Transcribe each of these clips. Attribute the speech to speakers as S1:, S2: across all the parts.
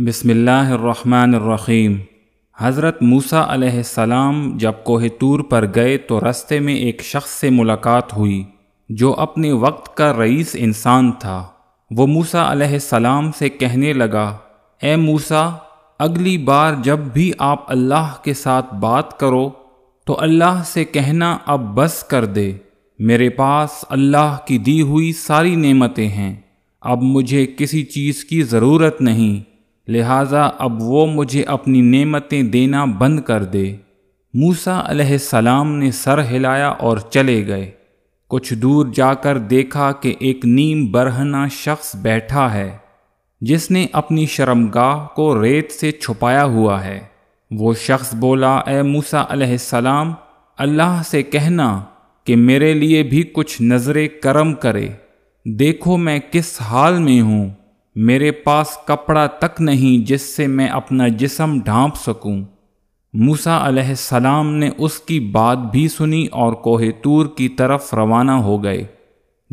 S1: बसमिल्लाम हज़रत मूसा सलाम जब कोह तूर पर गए तो रस्ते में एक शख्स से मुलाकात हुई जो अपने वक्त का रईस इंसान था वो मूसा सलाम से कहने लगा ए मूसा अगली बार जब भी आप अल्लाह के साथ बात करो तो अल्लाह से कहना अब बस कर दे मेरे पास अल्लाह की दी हुई सारी नेमतें हैं अब मुझे किसी चीज़ की ज़रूरत नहीं लिहाजा अब वो मुझे अपनी नेमतें देना बंद कर दे मूसा सलाम ने सर हिलाया और चले गए कुछ दूर जाकर देखा कि एक नीम बरहना शख्स बैठा है जिसने अपनी शर्मगाह को रेत से छुपाया हुआ है वो शख्स बोला ए मूसा सलाम अल्लाह से कहना कि मेरे लिए भी कुछ नज़र करम करे देखो मैं किस हाल में हूँ मेरे पास कपड़ा तक नहीं जिससे मैं अपना जिसम ढांप सकूं। मूसा अलैहिस्सलाम ने उसकी बात भी सुनी और कोहे तूर की तरफ रवाना हो गए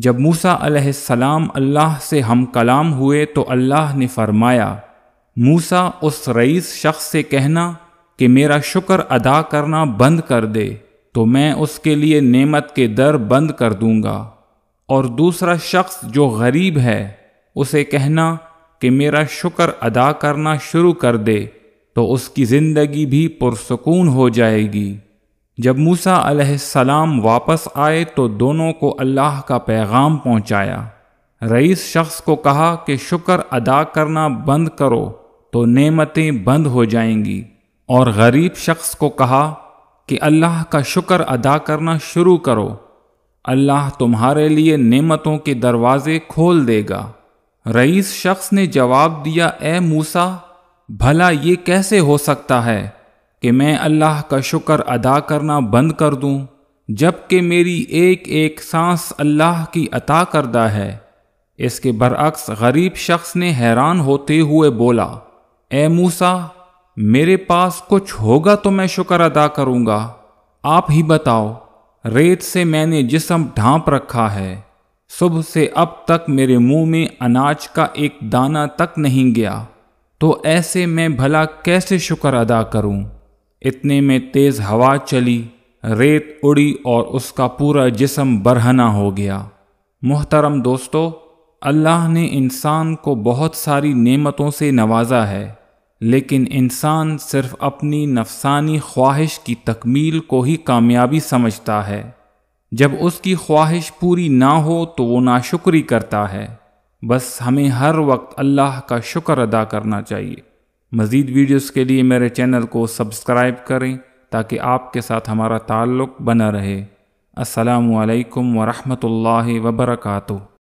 S1: जब मूसा अलैहिस्सलाम अल्लाह से हम कलाम हुए तो अल्लाह ने फरमाया मूसा उस रईस शख्स से कहना कि मेरा शुक्र अदा करना बंद कर दे तो मैं उसके लिए नेमत के दर बंद कर दूंगा और दूसरा शख्स जो गरीब है उसे कहना कि मेरा शुक्र अदा करना शुरू कर दे तो उसकी ज़िंदगी भी पुरसकून हो जाएगी जब मूसा सलाम वापस आए तो दोनों को अल्लाह का पैगाम पहुंचाया। रईस शख्स को कहा कि शुक्र अदा करना बंद करो तो नेमतें बंद हो जाएंगी और गरीब शख्स को कहा कि अल्लाह का शुक्र अदा करना शुरू करो अल्लाह तुम्हारे लिए नेमतों के दरवाज़े खोल देगा रईस शख्स ने जवाब दिया ए मूसा भला ये कैसे हो सकता है कि मैं अल्लाह का शुक्र अदा करना बंद कर दूं, जबकि मेरी एक एक सांस अल्लाह की अता करदा है इसके बरअक्स गरीब शख्स ने हैरान होते हुए बोला ए मूसा मेरे पास कुछ होगा तो मैं शुक्र अदा करूँगा आप ही बताओ रेत से मैंने जिसम ढांप रखा है सुबह से अब तक मेरे मुंह में अनाज का एक दाना तक नहीं गया तो ऐसे मैं भला कैसे शुक्र अदा करूं? इतने में तेज़ हवा चली रेत उड़ी और उसका पूरा जिसम बरहना हो गया मोहतरम दोस्तों अल्लाह ने इंसान को बहुत सारी नेमतों से नवाजा है लेकिन इंसान सिर्फ अपनी नफसानी ख्वाहिश की तकमील को ही कामयाबी समझता है जब उसकी ख्वाहिश पूरी ना हो तो वो नाशुक्री करता है बस हमें हर वक्त अल्लाह का शुक्र अदा करना चाहिए मज़ीद वीडियोस के लिए मेरे चैनल को सब्सक्राइब करें ताकि आपके साथ हमारा ताल्लुक़ बना रहे असलकम वरहमल वबरकू